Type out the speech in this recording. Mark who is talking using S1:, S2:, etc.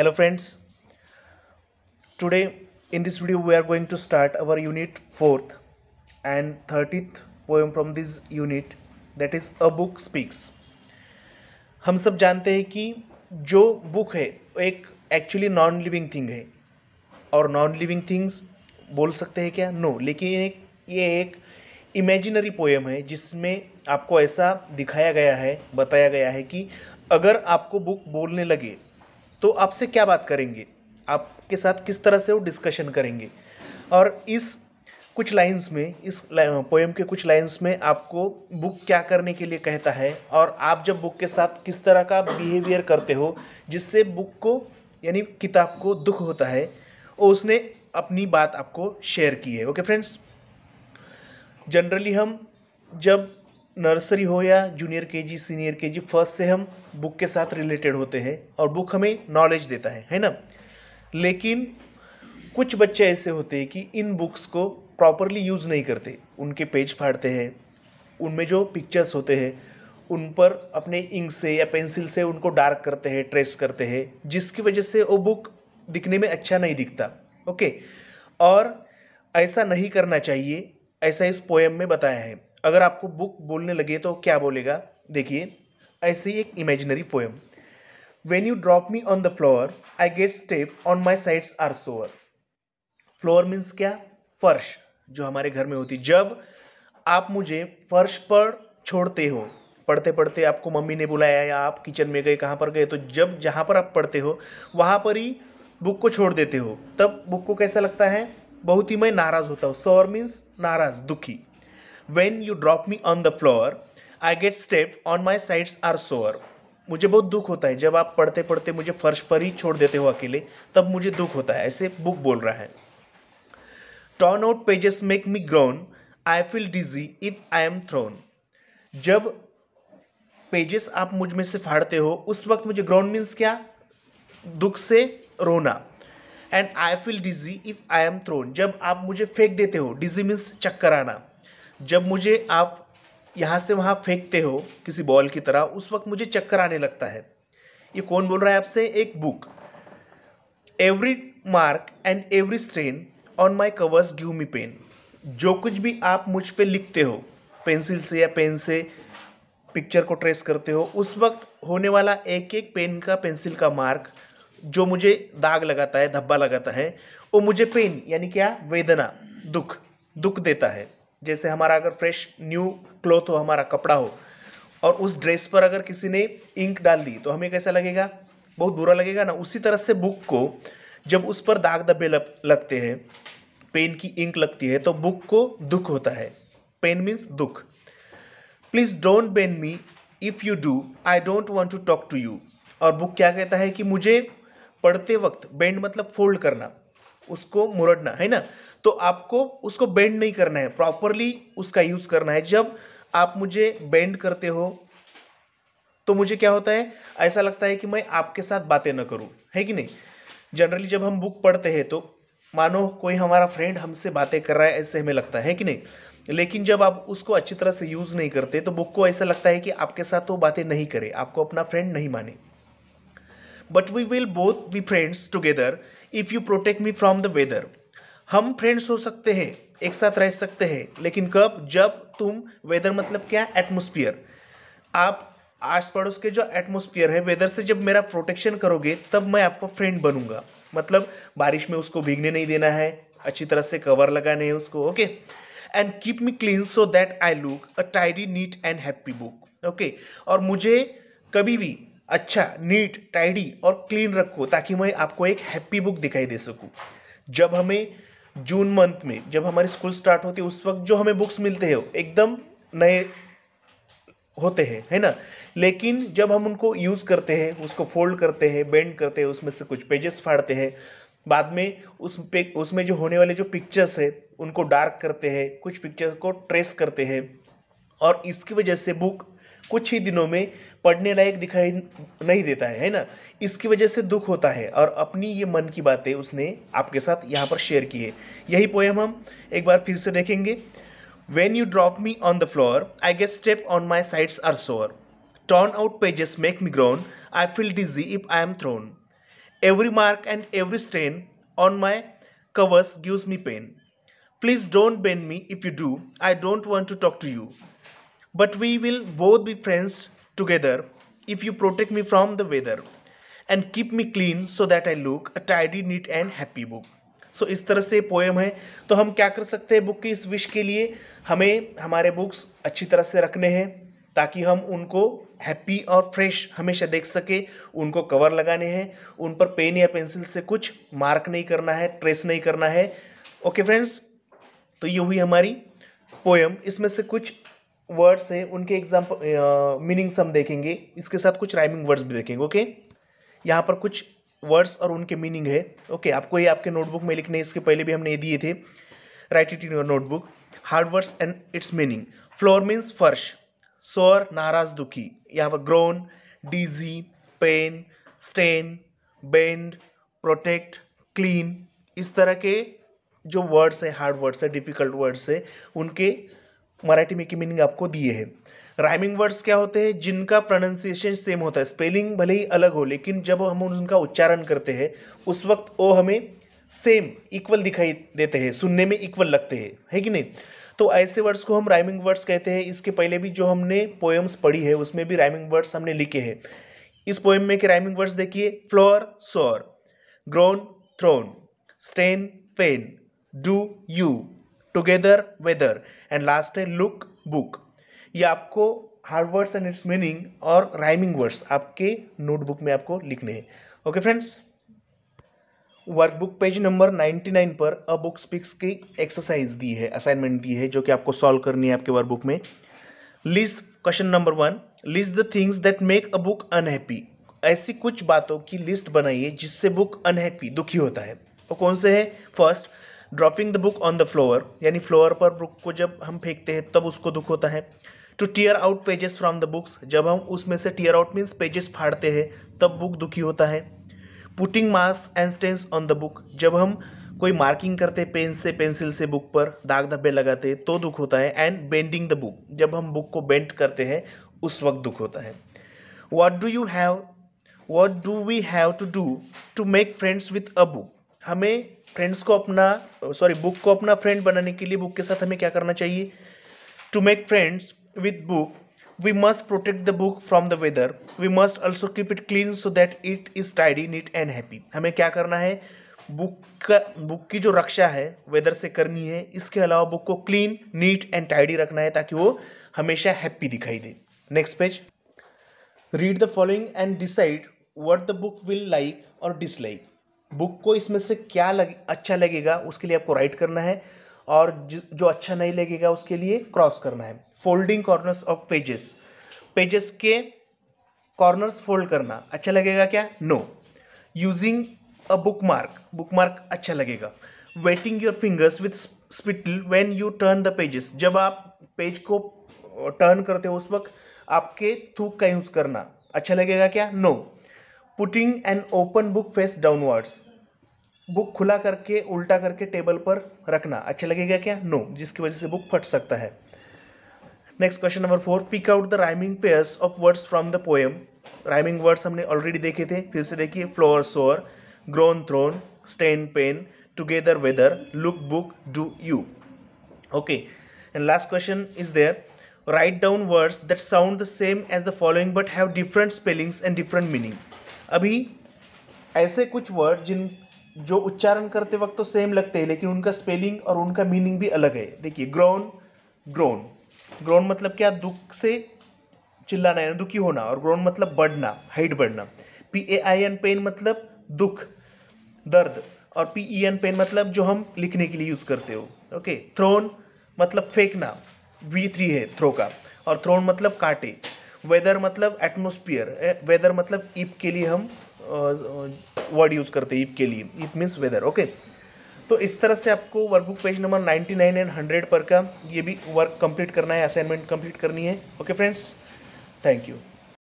S1: Hello friends today in this video we are going to start our unit fourth and 30th poem from this unit that is a book speaks हम सब जानते हैं कि जो book है एक actually non living thing है और नॉन लिविंग थिंग्स बोल सकते हैं क्या नो no, लेकिन एक ये एक इमेजिनरी पोएम है जिसमें आपको ऐसा दिखाया गया है बताया गया है कि अगर आपको बुक बोलने लगे तो आपसे क्या बात करेंगे आपके साथ किस तरह से वो डिस्कशन करेंगे और इस कुछ लाइंस में इस पोएम के कुछ लाइंस में आपको बुक क्या करने के लिए कहता है और आप जब बुक के साथ किस तरह का बिहेवियर करते हो जिससे बुक को यानी किताब को दुख होता है और उसने अपनी बात आपको शेयर की है ओके फ्रेंड्स जनरली हम जब नर्सरी हो या जूनियर के जी सीनियर के जी फर्स्ट से हम बुक के साथ रिलेटेड होते हैं और बुक हमें नॉलेज देता है है ना लेकिन कुछ बच्चे ऐसे होते हैं कि इन बुक्स को प्रॉपरली यूज़ नहीं करते उनके पेज फाड़ते हैं उनमें जो पिक्चर्स होते हैं उन पर अपने इंक से या पेंसिल से उनको डार्क करते हैं ट्रेस करते हैं जिसकी वजह से वो बुक दिखने में अच्छा नहीं दिखता ओके और ऐसा नहीं करना चाहिए ऐसा इस पोएम में बताया है अगर आपको बुक बोलने लगे तो क्या बोलेगा देखिए ही एक imaginary poem when you drop me on the floor I get step on my sides are sore floor means क्या फर्श जो हमारे घर में होती जब आप मुझे फर्श पर छोड़ते हो पढ़ते पढ़ते आपको मम्मी ने बुलाया या आप किचन में गए कहाँ पर गए तो जब जहाँ पर आप पढ़ते हो वहाँ पर ही बुक को छोड़ देते हो तब बुक को कैसा लगता है बहुत ही मैं नाराज़ होता हूँ सोअर मीन्स नाराज़ दुखी when you drop me on the floor I get step on my sides are sore मुझे बहुत दुख होता है जब आप पढ़ते पढ़ते मुझे फर्श पर ही छोड़ देते हो अकेले तब मुझे दुख होता है ऐसे बुक बोल रहा है turn out pages make me groan I feel dizzy if I am thrown जब पेजेस आप मुझ में से फाड़ते हो उस वक्त मुझे ग्रोन मीन्स क्या दुख से रोना and I feel dizzy if I am thrown जब आप मुझे फेंक देते हो डिजी मीन्स चक्कर आना जब मुझे आप यहाँ से वहाँ फेंकते हो किसी बॉल की तरह उस वक्त मुझे चक्कर आने लगता है ये कौन बोल रहा है आपसे एक book every mark and every strain on my covers give me pain जो कुछ भी आप मुझ पर लिखते हो पेंसिल से या पेन से पिक्चर को ट्रेस करते हो उस वक्त होने वाला एक एक पेन का पेंसिल का मार्क जो मुझे दाग लगाता है धब्बा लगाता है वो मुझे पेन यानी क्या वेदना दुख दुख देता है जैसे हमारा अगर फ्रेश न्यू क्लॉथ हो हमारा कपड़ा हो और उस ड्रेस पर अगर किसी ने इंक डाल दी तो हमें कैसा लगेगा बहुत बुरा लगेगा ना उसी तरह से बुक को जब उस पर दाग धब्बे लगते हैं पेन की इंक लगती है तो बुक को दुख होता है पेन मीन्स दुख please don't bend me if you do I don't want to talk to you और बुक क्या कहता है कि मुझे पढ़ते वक्त बेंड मतलब फोल्ड करना उसको मुरड़ना है ना तो आपको उसको बेंड नहीं करना है प्रॉपरली उसका यूज़ करना है जब आप मुझे बेंड करते हो तो मुझे क्या होता है ऐसा लगता है कि मैं आपके साथ बातें ना करूं है कि नहीं जनरली जब हम बुक पढ़ते हैं तो मानो कोई हमारा फ्रेंड हमसे बातें कर रहा है ऐसे हमें लगता है कि नहीं लेकिन जब आप उसको अच्छी तरह से यूज़ नहीं करते तो बुक को ऐसा लगता है कि आपके साथ वो बातें नहीं करे आपको अपना फ्रेंड नहीं माने but we will both be friends together if you protect me from the weather हम फ्रेंड्स हो सकते हैं एक साथ रह सकते हैं लेकिन कब जब तुम वेदर मतलब क्या एटमोस्फियर आप आस पड़ोस के जो एटमोस्फियर है वेदर से जब मेरा प्रोटेक्शन करोगे तब मैं आपको फ्रेंड बनूंगा मतलब बारिश में उसको भीगने नहीं देना है अच्छी तरह से कवर लगाने हैं उसको okay and keep me clean so that I look a tidy neat and happy book okay और मुझे कभी भी अच्छा नीट टाइडी और क्लीन रखो ताकि मैं आपको एक हैप्पी बुक दिखाई दे सकूँ जब हमें जून मंथ में जब हमारी स्कूल स्टार्ट होती है उस वक्त जो हमें बुक्स मिलते हैं एकदम नए होते हैं है ना लेकिन जब हम उनको यूज़ करते हैं उसको फोल्ड करते हैं बेंड करते हैं उसमें से कुछ पेजेस फाड़ते हैं बाद में उस पे उसमें जो होने वाले जो पिक्चर्स है उनको डार्क करते हैं कुछ पिक्चर्स को ट्रेस करते हैं और इसकी वजह से बुक कुछ ही दिनों में पढ़ने लायक दिखाई नहीं देता है है ना इसकी वजह से दुख होता है और अपनी ये मन की बातें उसने आपके साथ यहाँ पर शेयर की है यही पोएम हम एक बार फिर से देखेंगे when you drop me on the floor I get step on my sides are sore turn out pages make me groan I feel dizzy if I am thrown every mark and every stain on my covers gives me pain please don't bend me if you do I don't want to talk to you but we will both be friends together if you protect me from the weather and keep me clean so that I look a tidy neat and happy book so इस तरह से poem है तो हम क्या कर सकते हैं बुक की इस विश के लिए हमें हमारे बुक्स अच्छी तरह से रखने हैं ताकि हम उनको हैप्पी और फ्रेश हमेशा देख सके उनको कवर लगाने हैं उन पर पेन या पेंसिल से कुछ मार्क नहीं करना है ट्रेस नहीं करना है ओके okay फ्रेंड्स तो ये हुई हमारी पोएम इसमें से कुछ वर्ड्स हैं उनके एग्जाम्पल मीनिंग्स हम देखेंगे इसके साथ कुछ राइमिंग वर्ड्स भी देखेंगे ओके यहाँ पर कुछ वर्ड्स और उनके मीनिंग है ओके आपको ये आपके नोटबुक में लिखने इसके पहले भी हमने ये दिए थे write it in your notebook hard words and its meaning floor means फर्श सोर नाराज दुखी यहाँ पर groan dizzy pain stain bend protect clean इस तरह के जो वर्ड्स हैं हार्ड वर्ड्स है डिफ़िकल्ट वर्ड्स है उनके मराठी में की मीनिंग आपको दिए हैं राइमिंग वर्ड्स क्या होते हैं जिनका प्रोनाउंसिएशन सेम होता है स्पेलिंग भले ही अलग हो लेकिन जब हम उनका उच्चारण करते हैं उस वक्त वो हमें सेम इक्वल दिखाई देते हैं सुनने में इक्वल लगते हैं है कि नहीं तो ऐसे वर्ड्स को हम राइमिंग वर्ड्स कहते हैं इसके पहले भी जो हमने पोएम्स पढ़ी है उसमें भी राइमिंग वर्ड्स हमने लिखे हैं इस पोएम में के राइमिंग वर्ड्स देखिए floor sore grown thrown stain pain do you together weather and last है लुक बुक ये आपको hard words and its meaning और राइमिंग वर्ड्स आपके नोटबुक में आपको लिखने हैं okay friends workbook page number 99 पर अ बुक स्पिक्स की एक्सरसाइज दी है असाइनमेंट दी है जो कि आपको सॉल्व करनी है आपके वर्कबुक में list question number one list the things that make a book unhappy ऐसी कुछ बातों की लिस्ट बनाइए जिससे बुक अनहैप्पी दुखी होता है वो कौन से है first dropping the book on the floor यानी फ्लोर पर बुक को जब हम फेंकते हैं तब उसको दुख होता है to tear out pages from the books जब हम उसमें से टीयर आउट मीन्स पेजेस फाड़ते हैं तब बुक दुखी होता है putting marks and stains on the book जब हम कोई मार्किंग करते पेन से पेंसिल से बुक पर दाग धब्बे लगाते तो दुख होता है एंड बेंडिंग द बुक जब हम बुक को बेंड करते हैं उस वक्त दुख होता है what do you have what do we have to do to make friends with a book हमें फ्रेंड्स को अपना सॉरी बुक को अपना फ्रेंड बनाने के लिए बुक के साथ हमें क्या करना चाहिए to make friends with book we must protect the book from the weather we must also keep it clean so that it is tidy neat and happy हमें क्या करना है बुक का बुक की जो रक्षा है वेदर से करनी है इसके अलावा बुक को क्लीन नीट एंड टाइडी रखना है ताकि वो हमेशा हैप्पी दिखाई दे next page read the following and decide what the book will like और डिसलाइक बुक को इसमें से क्या लग अच्छा लगेगा उसके लिए आपको राइट करना है और जो अच्छा नहीं लगेगा उसके लिए क्रॉस करना है folding corners of pages pages के कॉर्नर्स फोल्ड करना अच्छा लगेगा क्या no using a bookmark bookmark अच्छा लगेगा wetting your fingers with spittle when you turn the pages जब आप पेज को टर्न करते हो उस वक्त आपके थूक का यूज़ करना अच्छा लगेगा क्या no no. Putting an open book face downwards book खुला करके उल्टा करके टेबल पर रखना अच्छा लगेगा क्या नो no, जिसकी वजह से बुक फट सकता है next question number four pick out the rhyming pairs of words from the poem rhyming words हमने ऑलरेडी देखे थे फिर से देखिए floor sore grown thrown stain pain together weather look book do you okay and last question is there write down words that sound the same as the following but have different spellings and different meaning अभी ऐसे कुछ word जिन जो उच्चारण करते वक्त तो same लगते हैं लेकिन उनका स्पेलिंग और उनका मीनिंग भी अलग है देखिए ग्रोन ग्रोन ग्रोन मतलब क्या दुख से चिल्लाना यानी दुखी होना और ग्रोन मतलब बढ़ना हाइट बढ़ना P A I N pain मतलब दुख दर्द और पी ई एन पेन मतलब जो हम लिखने के लिए यूज़ करते हो ओके थ्रोन मतलब फेंकना वी थ्री है थ्रो का और थ्रोन मतलब काटे वेदर मतलब एटमोस्फियर वेदर मतलब ईप के लिए हम वर्ड यूज़ करते हैं ईप के लिए ईप मीन्स वेदर ओके तो इस तरह से आपको वर्कबुक पेज नंबर 99 एंड 100 पर का ये भी वर्क कंप्लीट करना है असाइनमेंट कंप्लीट करनी है ओके फ्रेंड्स थैंक यू